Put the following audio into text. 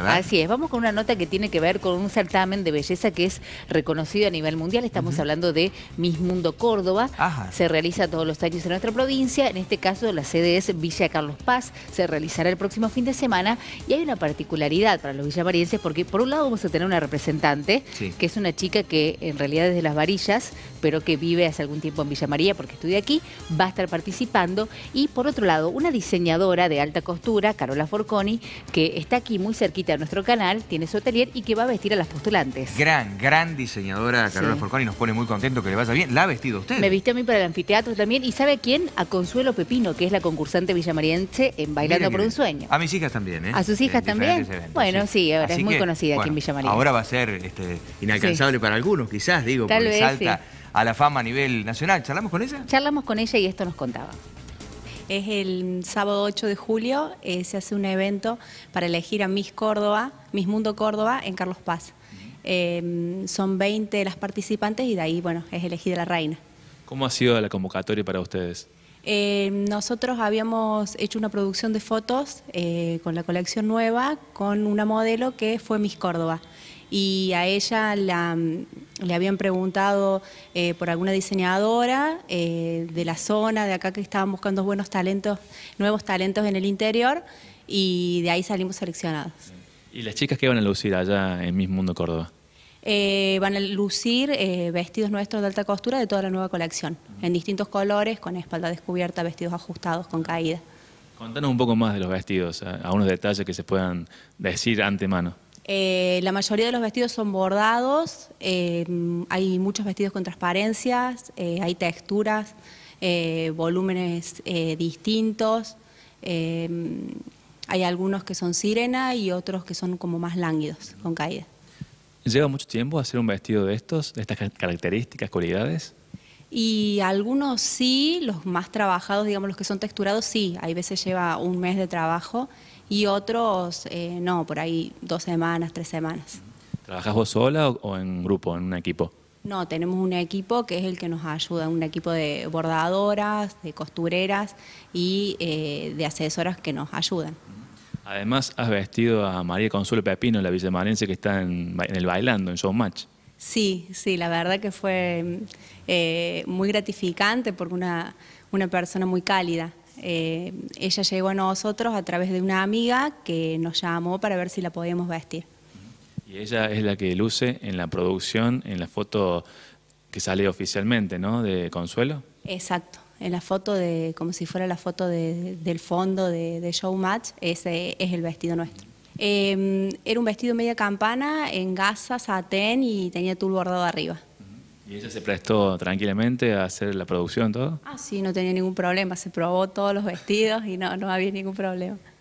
Así es, vamos con una nota que tiene que ver con un certamen de belleza que es reconocido a nivel mundial. Estamos hablando de Miss Mundo Córdoba. Se realiza todos los años en nuestra provincia. En este caso, la sede es Villa Carlos Paz. Se realizará el próximo fin de semana. Y hay una particularidad para los villamarienses porque, por un lado, vamos a tener una representante, que es una chica que en realidad es de las varillas, pero que vive hace algún tiempo en Villa María porque estudia aquí. Va a estar participando. Y, por otro lado, una diseñadora de alta costura, Carola Forconi, que está aquí muy cerquita a nuestro canal, tiene su atelier y que va a vestir a las postulantes. Gran, gran diseñadora Carola sí. Forconi, nos pone muy contento que le vaya bien. La ha vestido usted. Me viste a mí para el anfiteatro también. ¿Y sabe quién? A Consuelo Pepino, que es la concursante villamariense en Bailando por un Sueño. A mis hijas también, ¿eh? A sus hijas también. bueno, sí, ahora es muy conocida aquí en Villamariense. Ahora va a ser este, inalcanzable para algunos, quizás, digo, porque salta a la fama a nivel nacional. ¿Charlamos con ella? Charlamos con ella y esto nos contaba. Es el sábado 8 de julio, eh, se hace un evento para elegir a Miss Córdoba, Miss Mundo Córdoba en Carlos Paz. Em, son 20 las participantes y de ahí, bueno, es elegida la reina. ¿Cómo ha sido la convocatoria para ustedes? Em, nosotros habíamos hecho una producción de fotos eh, con la colección nueva, con una modelo que fue Miss Córdoba. Y a ella la, le habían preguntado eh, por alguna diseñadora eh, de la zona, de acá que estaban buscando buenos talentos, nuevos talentos en el interior y de ahí salimos seleccionados. ¿Y las chicas qué van a lucir allá en Miss Mundo Córdoba? Eh, van a lucir vestidos nuestros de alta costura de toda la nueva colección, en distintos colores, con espalda descubierta, vestidos ajustados, con caída. Contanos un poco más de los vestidos, algunos detalles que se puedan decir antemano. Eh, la mayoría de los vestidos son bordados, eh, hay muchos vestidos con transparencias, eh, hay texturas, volúmenes distintos, hay algunos que son sirena y otros que son como más lánguidos, con caída. ¿Lleva mucho tiempo hacer un vestido de estos, de estas características, cualidades? Y algunos sí, los más trabajados, digamos los que son texturados sí, hay veces lleva un mes de trabajo y otros eh, no, por ahí dos semanas, tres semanas. ¿Trabajas vos sola o, en grupo, en un equipo? No, tenemos un equipo que es el que nos ayuda, un equipo de bordadoras, de costureras y eh, de asesoras que nos ayudan. Además, has vestido a María Consuelo Pepino, la villamarense que está en, el bailando, en Showmatch. Sí, sí, la verdad que fue eh, muy gratificante porque una persona muy cálida eh, ella llegó a nosotros a través de una amiga que nos llamó para ver si la podíamos vestir. Y ella es la que luce en la producción, en la foto que sale oficialmente, ¿no? De Consuelo. Exacto. En la foto de, como si fuera la foto de, del fondo de, Showmatch, ese es el vestido nuestro. Eh, era un vestido media campana, en gasa, satén y tenía tul bordado arriba. ¿Y ella se prestó tranquilamente a hacer la producción, todo? Ah, sí, no tenía ningún problema. Se probó todos los vestidos y no, no había ningún problema.